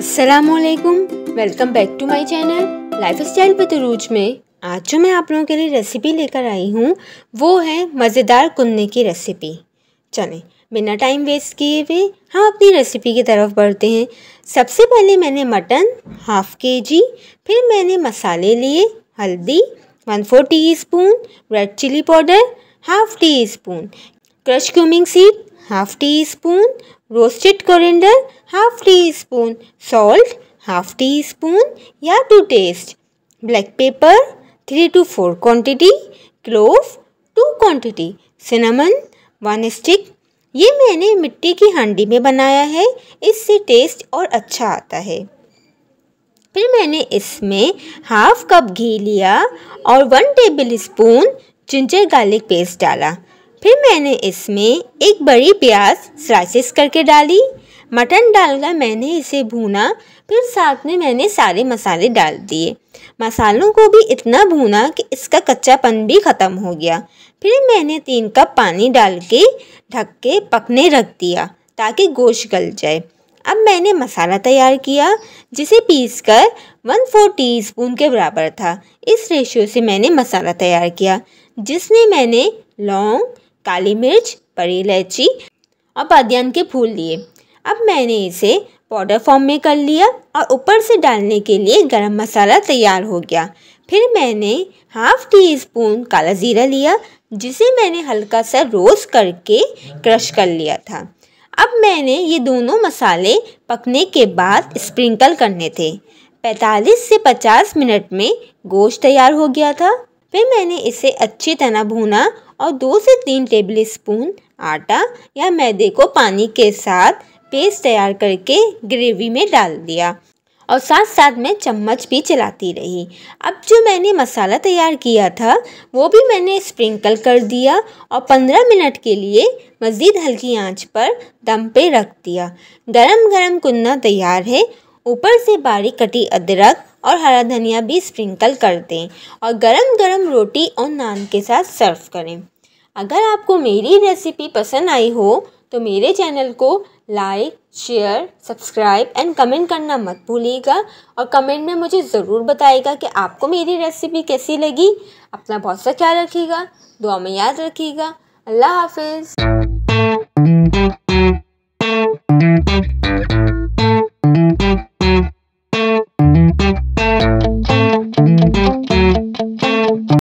असलकुम welcome back to my channel lifestyle बतरूज में आज जो मैं आप लोगों के लिए रेसिपी लेकर आई हूँ वो है मज़ेदार कुन्ने की रेसिपी चलें बिना टाइम वेस्ट किए हुए हम अपनी रेसिपी की तरफ बढ़ते हैं सबसे पहले मैंने मटन हाफ़ के जी फिर मैंने मसाले लिए हल्दी one four teaspoon red chilli powder half teaspoon crush cumin seed half teaspoon roasted coriander half teaspoon salt half teaspoon या to taste black pepper three to four quantity clove two quantity cinnamon one stick ये मैंने मिट्टी की हांडी में बनाया है इससे टेस्ट और अच्छा आता है फिर मैंने इसमें हाफ कप घी लिया और one tablespoon ginger garlic paste डाला फिर मैंने इसमें एक बड़ी प्याज स्लाइसिस करके डाली मटन डालकर मैंने इसे भूना फिर साथ में मैंने सारे मसाले डाल दिए मसालों को भी इतना भूना कि इसका कच्चापन भी ख़त्म हो गया फिर मैंने तीन कप पानी डाल के ढक के पकने रख दिया ताकि गोश्त गल जाए अब मैंने मसाला तैयार किया जिसे पीस कर वन फोर टी स्पून के बराबर था इस रेशियो से मैंने मसाला तैयार किया जिसने मैंने लौंग काली मिर्च बड़ी इलायची और बदियन के फूल लिए अब मैंने इसे पाउडर फॉर्म में कर लिया और ऊपर से डालने के लिए गरम मसाला तैयार हो गया फिर मैंने हाफ टी स्पून काला ज़ीरा लिया जिसे मैंने हल्का सा रोस्ट करके क्रश कर लिया था अब मैंने ये दोनों मसाले पकने के बाद स्प्रिंकल करने थे 45 से 50 मिनट में गोश्त तैयार हो गया था फिर मैंने इसे अच्छी तरह भूना और दो से तीन टेबल स्पून आटा या मैदे को पानी के साथ पेस्ट तैयार करके ग्रेवी में डाल दिया और साथ साथ मैं चम्मच भी चलाती रही अब जो मैंने मसाला तैयार किया था वो भी मैंने स्प्रिंकल कर दिया और 15 मिनट के लिए मज़ीद हल्की आंच पर दम पे रख दिया गरम गरम कुन्ना तैयार है ऊपर से बारीक कटी अदरक और हरा धनिया भी स्प्रिंकल कर दें और गरम गरम रोटी और नान के साथ सर्व करें अगर आपको मेरी रेसिपी पसंद आई हो तो मेरे चैनल को like share subscribe and comment करना मत भूलिएगा और कमेंट में मुझे ज़रूर बताइएगा कि आपको मेरी रेसिपी कैसी लगी अपना बहुत सा ख्याल रखिएगा दुआ में याद रखिएगा अल्लाह हाफिज़